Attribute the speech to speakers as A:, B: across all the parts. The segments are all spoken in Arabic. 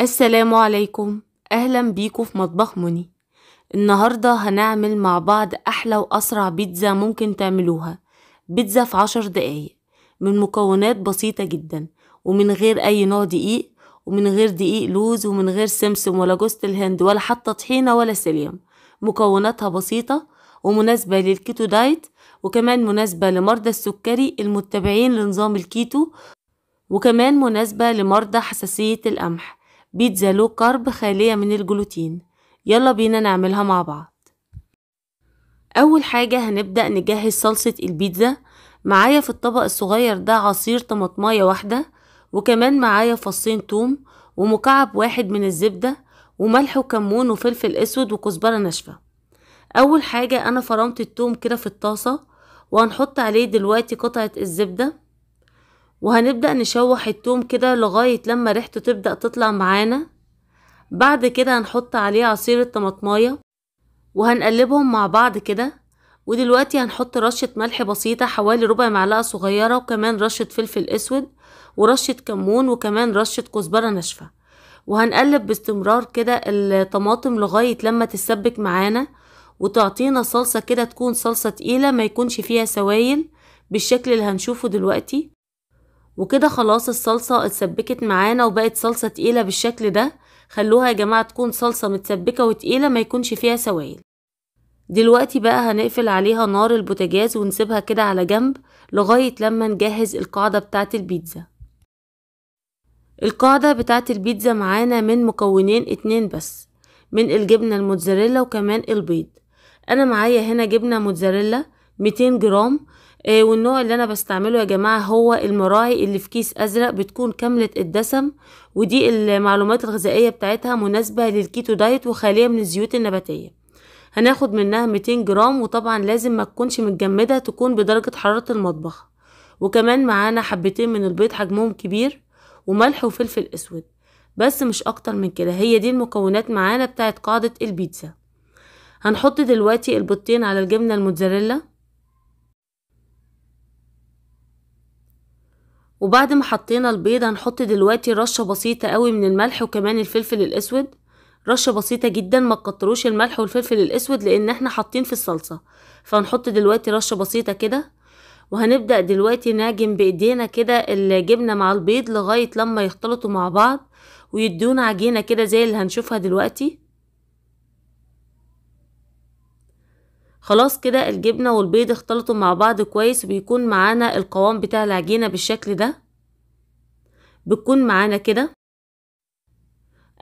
A: السلام عليكم أهلا بيكم في مطبخ مني النهاردة هنعمل مع بعض أحلى وأسرع بيتزا ممكن تعملوها بيتزا في عشر دقايق من مكونات بسيطة جدا ومن غير أي نوع دقيق ومن غير دقيق لوز ومن غير سمسم ولا جوزة الهند ولا حتى طحينة ولا سليم مكوناتها بسيطة ومناسبة للكيتو دايت وكمان مناسبة لمرضى السكري المتبعين لنظام الكيتو وكمان مناسبة لمرضى حساسية القمح بيتزا لو كارب خالية من الجلوتين يلا بينا نعملها مع بعض أول حاجة هنبدأ نجهز صلصة البيتزا معايا في الطبق الصغير ده عصير طماطماية واحدة وكمان معايا فصين توم ومكعب واحد من الزبدة وملح وكمون وفلفل أسود وكزبرة ناشفة أول حاجة أنا فرمت التوم كده في الطاسة وهنحط عليه دلوقتي قطعة الزبدة وهنبدأ نشوح التوم كده لغاية لما ريحته تبدأ تطلع معانا بعد كده هنحط عليه عصير الطماطماية وهنقلبهم مع بعض كده ودلوقتي هنحط رشة ملح بسيطة حوالي ربع معلقة صغيرة وكمان رشة فلفل اسود ورشة كمون وكمان رشة كزبرة ناشفة وهنقلب باستمرار كده الطماطم لغاية لما تتسبك معانا وتعطينا صلصة كده تكون صلصة تقيلة ما يكونش فيها سوائل بالشكل اللي هنشوفه دلوقتي وكده خلاص الصلصة اتسبكت معانا وبقت صلصة تقيلة بالشكل ده خلوها يا جماعة تكون صلصة متسبكة وتقيلة ما يكونش فيها سوائل دلوقتي بقى هنقفل عليها نار البوتاجاز ونسيبها كده على جنب لغاية لما نجهز القاعدة بتاعة البيتزا القاعدة بتاعة البيتزا معانا من مكونين اتنين بس من الجبنة الموتزاريلا وكمان البيض أنا معايا هنا جبنة موتزاريلا 200 جرام آه، والنوع اللي انا بستعمله يا جماعه هو المراعي اللي في كيس ازرق بتكون كامله الدسم ودي المعلومات الغذائيه بتاعتها مناسبه للكيتو دايت وخاليه من الزيوت النباتيه هناخد منها 200 جرام وطبعا لازم ما تكونش متجمده تكون بدرجه حراره المطبخ وكمان معانا حبتين من البيض حجمهم كبير وملح وفلفل اسود بس مش اكتر من كده هي دي المكونات معانا بتاعت قاعده البيتزا هنحط دلوقتي البيضتين على الجبنه الموتزاريلا وبعد ما حطينا البيض هنحط دلوقتي رشة بسيطة قوي من الملح وكمان الفلفل الاسود رشة بسيطة جدا ما تكتروش الملح والفلفل الاسود لان احنا حاطين في الصلصة فهنحط دلوقتي رشة بسيطة كده وهنبدأ دلوقتي نعجن بايدينا كده الجبنة مع البيض لغاية لما يختلطوا مع بعض ويدونا عجينة كده زي اللي هنشوفها دلوقتي خلاص كده الجبنة والبيض اختلطوا مع بعض كويس وبيكون معانا القوام بتاع العجينة بالشكل ده بتكون معانا كده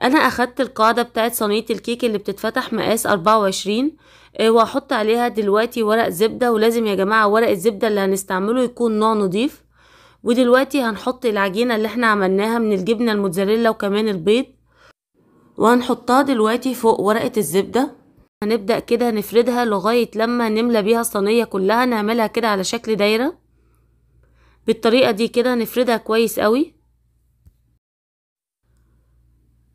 A: انا اخدت القاعدة بتاعت صينية الكيك اللي بتتفتح مقاس 24 آه، وهحط عليها دلوقتي ورق زبدة ولازم يا جماعة ورق الزبدة اللي هنستعمله يكون نوع نضيف ودلوقتي هنحط العجينة اللي احنا عملناها من الجبنة الموتزاريلا وكمان البيض وهنحطها دلوقتي فوق ورقة الزبدة هنبدأ كده نفردها لغاية لما نملى بيها الصينية كلها نعملها كده على شكل دايرة بالطريقة دي كده نفردها كويس قوي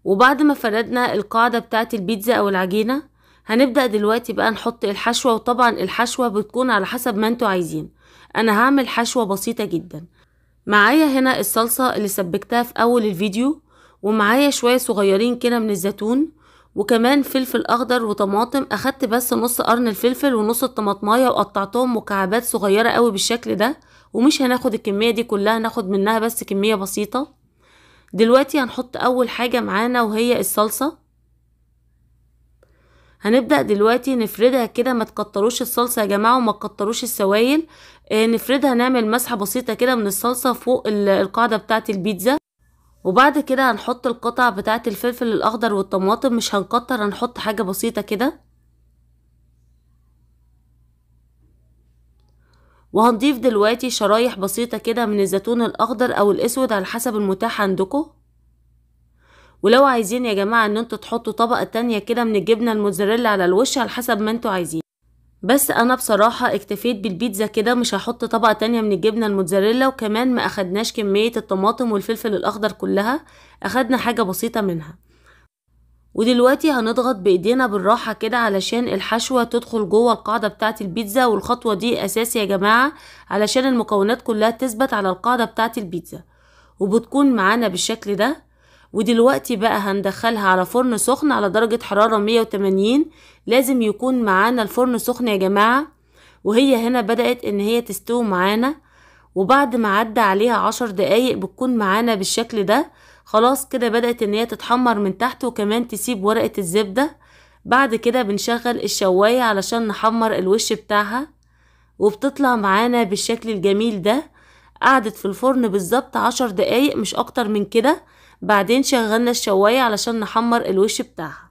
A: وبعد ما فردنا القاعدة بتاعت البيتزا أو العجينة هنبدأ دلوقتي بقى نحط الحشوة وطبعا الحشوة بتكون على حسب ما انتوا عايزين أنا هعمل حشوة بسيطة جدا معايا هنا الصلصة اللي سبكتها في أول الفيديو ومعايا شوية صغيرين كده من الزيتون وكمان فلفل اخضر وطماطم اخدت بس نص قرن الفلفل ونص الطماطمايه وقطعتهم مكعبات صغيره قوي بالشكل ده ومش هناخد الكميه دي كلها هناخد منها بس كميه بسيطه دلوقتي هنحط اول حاجه معانا وهي الصلصه هنبدا دلوقتي نفردها كده ما تكتروش الصلصه يا جماعه وما تكتروش السوائل آه، نفردها نعمل مسحه بسيطه كده من الصلصه فوق القاعده بتاعه البيتزا وبعد كده هنحط القطع بتاعة الفلفل الأخضر والطماطم مش هنكتر هنحط حاجة بسيطة كده وهنضيف دلوقتي شرايح بسيطة كده من الزيتون الأخضر أو الأسود على حسب المتاح عندكم ولو عايزين يا جماعة ان انتوا تحطوا طبقة تانية كده من الجبنة الموزاريلا على الوش على حسب ما انتوا عايزين بس انا بصراحة اكتفيت بالبيتزا كده مش هحط طبقة تانية من الجبنة الموتزاريلا وكمان ما اخدناش كمية الطماطم والفلفل الاخضر كلها اخدنا حاجة بسيطة منها ودلوقتي هنضغط بايدينا بالراحة كده علشان الحشوة تدخل جوه القاعدة بتاعة البيتزا والخطوة دي اساسي يا جماعة علشان المكونات كلها تثبت على القاعدة بتاعة البيتزا وبتكون معانا بالشكل ده ودلوقتي بقى هندخلها على فرن سخن على درجة حرارة 180 لازم يكون معانا الفرن سخن يا جماعة وهي هنا بدأت ان هي تستوي معانا وبعد ما عدى عليها عشر دقايق بتكون معانا بالشكل ده خلاص كده بدأت ان هي تتحمر من تحت وكمان تسيب ورقة الزبدة بعد كده بنشغل الشواية علشان نحمر الوش بتاعها وبتطلع معانا بالشكل الجميل ده قعدت في الفرن بالظبط عشر دقايق مش اكتر من كده بعدين شغلنا الشواية علشان نحمر الوش بتاعها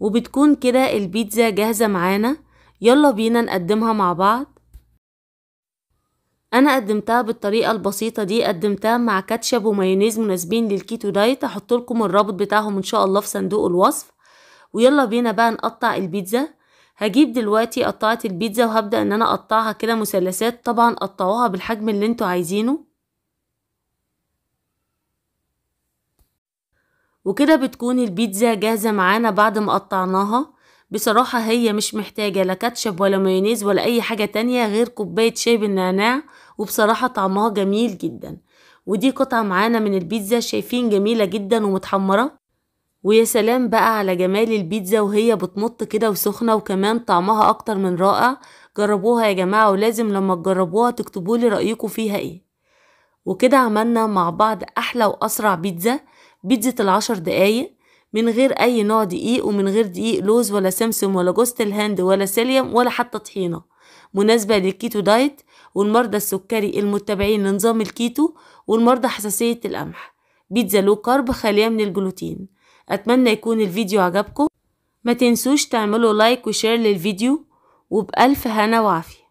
A: وبتكون كده البيتزا جاهزة معانا يلا بينا نقدمها مع بعض انا قدمتها بالطريقه البسيطه دي قدمتها مع كاتشب ومايونيز مناسبين للكيتو دايت هحط لكم الرابط بتاعهم ان شاء الله في صندوق الوصف ويلا بينا بقى نقطع البيتزا هجيب دلوقتي قطعه البيتزا وهبدا ان انا اقطعها كده مثلثات طبعا قطعوها بالحجم اللي انتوا عايزينه وكده بتكون البيتزا جاهزة معانا بعد ما قطعناها بصراحة هي مش محتاجة لا كاتشب ولا مايونيز ولا أي حاجة تانية غير كوباية شاي بالنعناع وبصراحة طعمها جميل جدا ودي قطعة معانا من البيتزا شايفين جميلة جدا ومتحمرة ويا سلام بقى على جمال البيتزا وهي بتمط كده وسخنة وكمان طعمها أكتر من رائع جربوها يا جماعة ولازم لما تجربوها تكتبولي رأيكم فيها ايه وكده عملنا مع بعض أحلى وأسرع بيتزا بيتزا العشر دقايق من غير أي نوع دقيق ومن غير دقيق لوز ولا سمسم ولا جوست الهند ولا سيليوم ولا حتى طحينة مناسبة للكيتو دايت والمرضى السكري المتبعين لنظام الكيتو والمرضى حساسية القمح بيتزا لو كارب خالية من الجلوتين أتمنى يكون الفيديو عجبكم ما تنسوش تعملوا لايك وشير للفيديو وبألف هنا وعافية